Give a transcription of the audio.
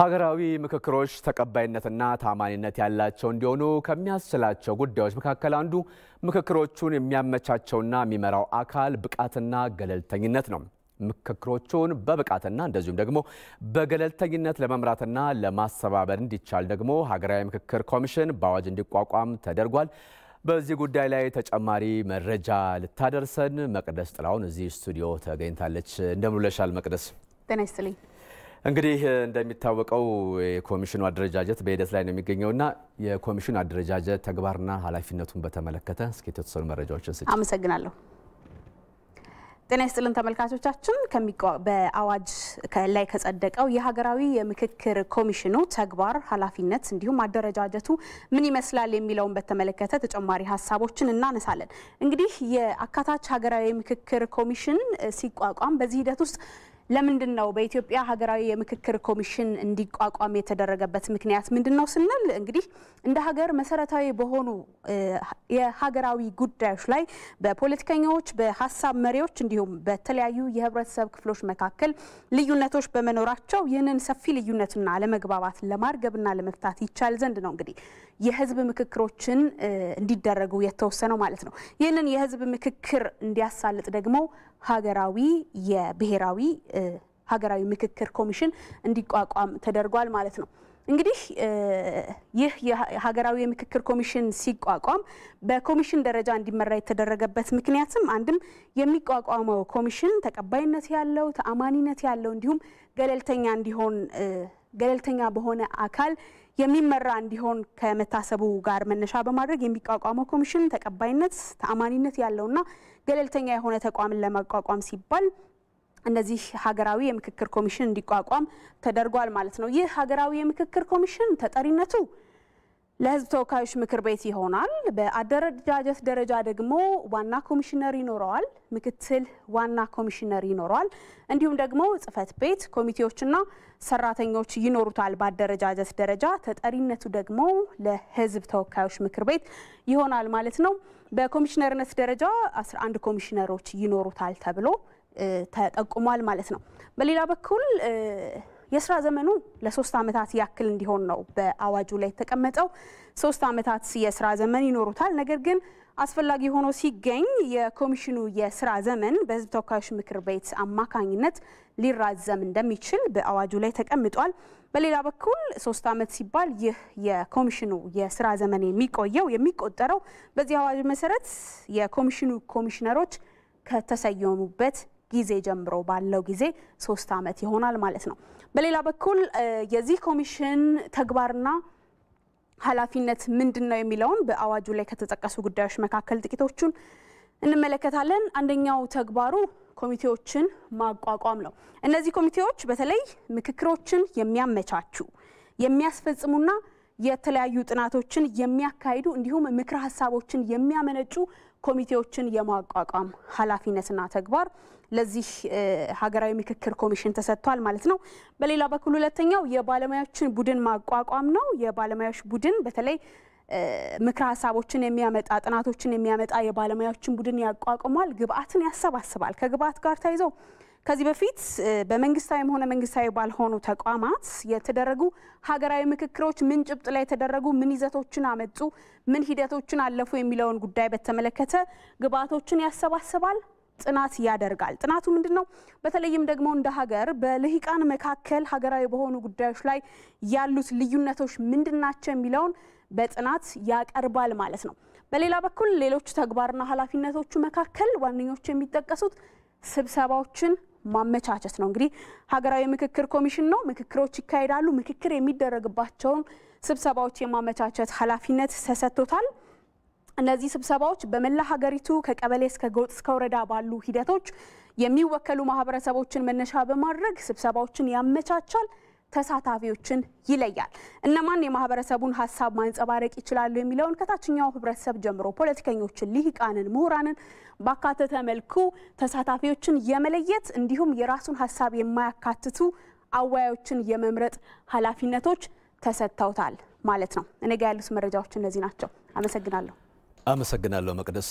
ሀገራዊ ምክክሮች ተቀባይነትና ታማኒነት ያላቸው እንዲሆኑ ከሚያስችላቸው ጉዳዮች መካከል አንዱ ምክክሮቹን የሚያመቻቸውና የሚመራው አካል ብቃትና ገለልተኝነት ነው። ምክክሮቹን በብቃትና እንደዚሁም ደግሞ በገለልተኝነት ለመምራትና ለማስተባበር እንዲቻል ደግሞ ሀገራዊ ምክክር ኮሚሽን በአዋጅ እንዲቋቋም ተደርጓል። በዚህ ጉዳይ ላይ ተጨማሪ መረጃ ልታደርሰን መቅደስ ጥላውን እዚህ ስቱዲዮ ተገኝታለች። እንደምን ውለሻል መቅደስ? ጤና ይስጥልኝ። እንግዲህ እንደሚታወቀው የኮሚሽኑ አደረጃጀት በሂደት ላይ ነው የሚገኘውና የኮሚሽኑ አደረጃጀት ተግባርና ኃላፊነቱን በተመለከተ እስኪ የተወሰኑ መረጃዎችን ስጭ። አመሰግናለሁ። ጤና ይስጥልን ተመልካቾቻችን፣ በአዋጅ ላይ ከጸደቀው የሀገራዊ የምክክር ኮሚሽኑ ተግባር ኃላፊነት እንዲሁም አደረጃጀቱ ምን ይመስላል የሚለውን በተመለከተ ተጨማሪ ሀሳቦችን እናነሳለን። እንግዲህ የአካታች ሀገራዊ የምክክር ኮሚሽን ሲቋቋም በዚህ ሂደት ውስጥ ለምንድን ነው በኢትዮጵያ ሀገራዊ የምክክር ኮሚሽን እንዲቋቋም የተደረገበት ምክንያት ምንድን ነው ስንል እንግዲህ እንደ ሀገር መሰረታዊ በሆኑ የሀገራዊ ጉዳዮች ላይ በፖለቲከኞች፣ በሀሳብ መሪዎች እንዲሁም በተለያዩ የህብረተሰብ ክፍሎች መካከል ልዩነቶች በመኖራቸው ይህንን ሰፊ ልዩነትና አለመግባባት ለማርገብና ለመፍታት ይቻል ዘንድ ነው እንግዲህ የህዝብ ምክክሮችን እንዲደረጉ የተወሰነው ማለት ነው። ይህንን የህዝብ ምክክር እንዲያሳልጥ ደግሞ ሀገራዊ የብሔራዊ ሀገራዊ ምክክር ኮሚሽን እንዲቋቋም ተደርጓል ማለት ነው። እንግዲህ ይህ የሀገራዊ የምክክር ኮሚሽን ሲቋቋም በኮሚሽን ደረጃ እንዲመራ የተደረገበት ምክንያትም አንድም የሚቋቋመው ኮሚሽን ተቀባይነት ያለው ተአማኒነት ያለው እንዲሁም ገለልተኛ እንዲሆን ገለልተኛ በሆነ አካል የሚመራ እንዲሆን ከመታሰቡ ጋር መነሻ በማድረግ የሚቋቋመው ኮሚሽን ተቀባይነት፣ ተአማኒነት ያለውና ገለልተኛ የሆነ ተቋምን ለማቋቋም ሲባል እነዚህ ሀገራዊ የምክክር ኮሚሽን እንዲቋቋም ተደርጓል ማለት ነው። ይህ ሀገራዊ የምክክር ኮሚሽን ተጠሪነቱ ለህዝብ ተወካዮች ምክር ቤት ይሆናል። በአደረጃጀት ደረጃ ደግሞ ዋና ኮሚሽነር ይኖረዋል፣ ምክትል ዋና ኮሚሽነር ይኖረዋል፣ እንዲሁም ደግሞ ጽፈት ቤት ኮሚቴዎችና ሰራተኞች ይኖሩታል። በአደረጃጀት ደረጃ ተጠሪነቱ ደግሞ ለህዝብ ተወካዮች ምክር ቤት ይሆናል ማለት ነው። በኮሚሽነርነት ደረጃ 11 ኮሚሽነሮች ይኖሩታል ተብሎ ተጠቁሟል ማለት ነው። በሌላ በኩል የስራ ዘመኑ ለሶስት ዓመታት ያክል እንዲሆን ነው በአዋጁ ላይ የተቀመጠው። ሶስት ዓመታት የስራ ዘመን ይኖሩታል። ነገር ግን አስፈላጊ ሆኖ ሲገኝ የኮሚሽኑ የስራ ዘመን በሕዝብ ተወካዮች ምክር ቤት አማካኝነት ሊራዘም እንደሚችል በአዋጁ ላይ ተቀምጧል። በሌላ በኩል ሶስት ዓመት ሲባል ይህ የኮሚሽኑ የስራ ዘመን የሚቆየው የሚቆጠረው በዚህ አዋጅ መሰረት የኮሚሽኑ ኮሚሽነሮች ከተሰየሙበት ጊዜ ጀምሮ ባለው ጊዜ ሶስት ዓመት ይሆናል ማለት ነው። በሌላ በኩል የዚህ ኮሚሽን ተግባርና ኃላፊነት ምንድን ነው የሚለውን በአዋጁ ላይ ከተጠቀሱ ጉዳዮች መካከል ጥቂቶቹን እንመለከታለን። አንደኛው ተግባሩ ኮሚቴዎችን ማቋቋም ነው። እነዚህ ኮሚቴዎች በተለይ ምክክሮችን የሚያመቻቹ የሚያስፈጽሙና የተለያዩ ጥናቶችን የሚያካሂዱ እንዲሁም ምክረ ሀሳቦችን የሚያመነጩ ኮሚቴዎችን የማቋቋም ኃላፊነትና ተግባር ለዚህ ሀገራዊ ምክክር ኮሚሽን ተሰጥቷል ማለት ነው። በሌላ በኩል ሁለተኛው የባለሙያዎችን ቡድን ማቋቋም ነው። የባለሙያዎች ቡድን በተለይ ምክረ ሀሳቦችን የሚያመጣ ጥናቶችን የሚያመጣ የባለሙያዎችን ቡድን ያቋቁሟል፣ ግብአትን ያሰባስባል። ከግብአት ጋር ተያይዘው ከዚህ በፊት በመንግስታዊም ሆነ መንግስታዊ ባልሆኑ ተቋማት የተደረጉ ሀገራዊ ምክክሮች ምን ጭብጥ ላይ የተደረጉ ምን ይዘቶችን አመጡ፣ ምን ሂደቶችን አለፉ የሚለውን ጉዳይ በተመለከተ ግብዓቶችን ያሰባስባል፣ ጥናት ያደርጋል። ጥናቱ ምንድን ነው? በተለይም ደግሞ እንደ ሀገር በልሂቃን መካከል ሀገራዊ በሆኑ ጉዳዮች ላይ ያሉት ልዩነቶች ምንድናቸው የሚለውን በጥናት ያቀርባል ማለት ነው። በሌላ በኩል ሌሎች ተግባርና ኃላፊነቶቹ መካከል ዋነኞቹ የሚጠቀሱት ስብሰባዎችን ማመቻቸት ነው። እንግዲህ ሀገራዊ ምክክር ኮሚሽን ነው። ምክክሮች ይካሄዳሉ። ምክክር የሚደረግባቸውን ስብሰባዎች የማመቻቸት ኃላፊነት ተሰጥቶታል። እነዚህ ስብሰባዎች በመላ ሀገሪቱ ከቀበሌ እስከ ጎጥ እስከ ወረዳ ባሉ ሂደቶች የሚወከሉ ማህበረሰቦችን መነሻ በማድረግ ስብሰባዎችን ያመቻቻል። ተሳታፊዎችን ይለያል። እነማን የማህበረሰቡን ሀሳብ ማንጸባረቅ ይችላሉ የሚለውን ከታችኛው ህብረተሰብ ጀምሮ ፖለቲከኞችን፣ ሊህቃንን ምሁራንን ባካተተ መልኩ ተሳታፊዎችን የመለየት እንዲሁም የራሱን ሀሳብ የማያካትቱ አወያዮችን የመምረጥ ኃላፊነቶች ተሰጥተውታል ማለት ነው። እኔ ጋ ያሉት መረጃዎች እነዚህ ናቸው። አመሰግናለሁ። አመሰግናለሁ መቅደስ።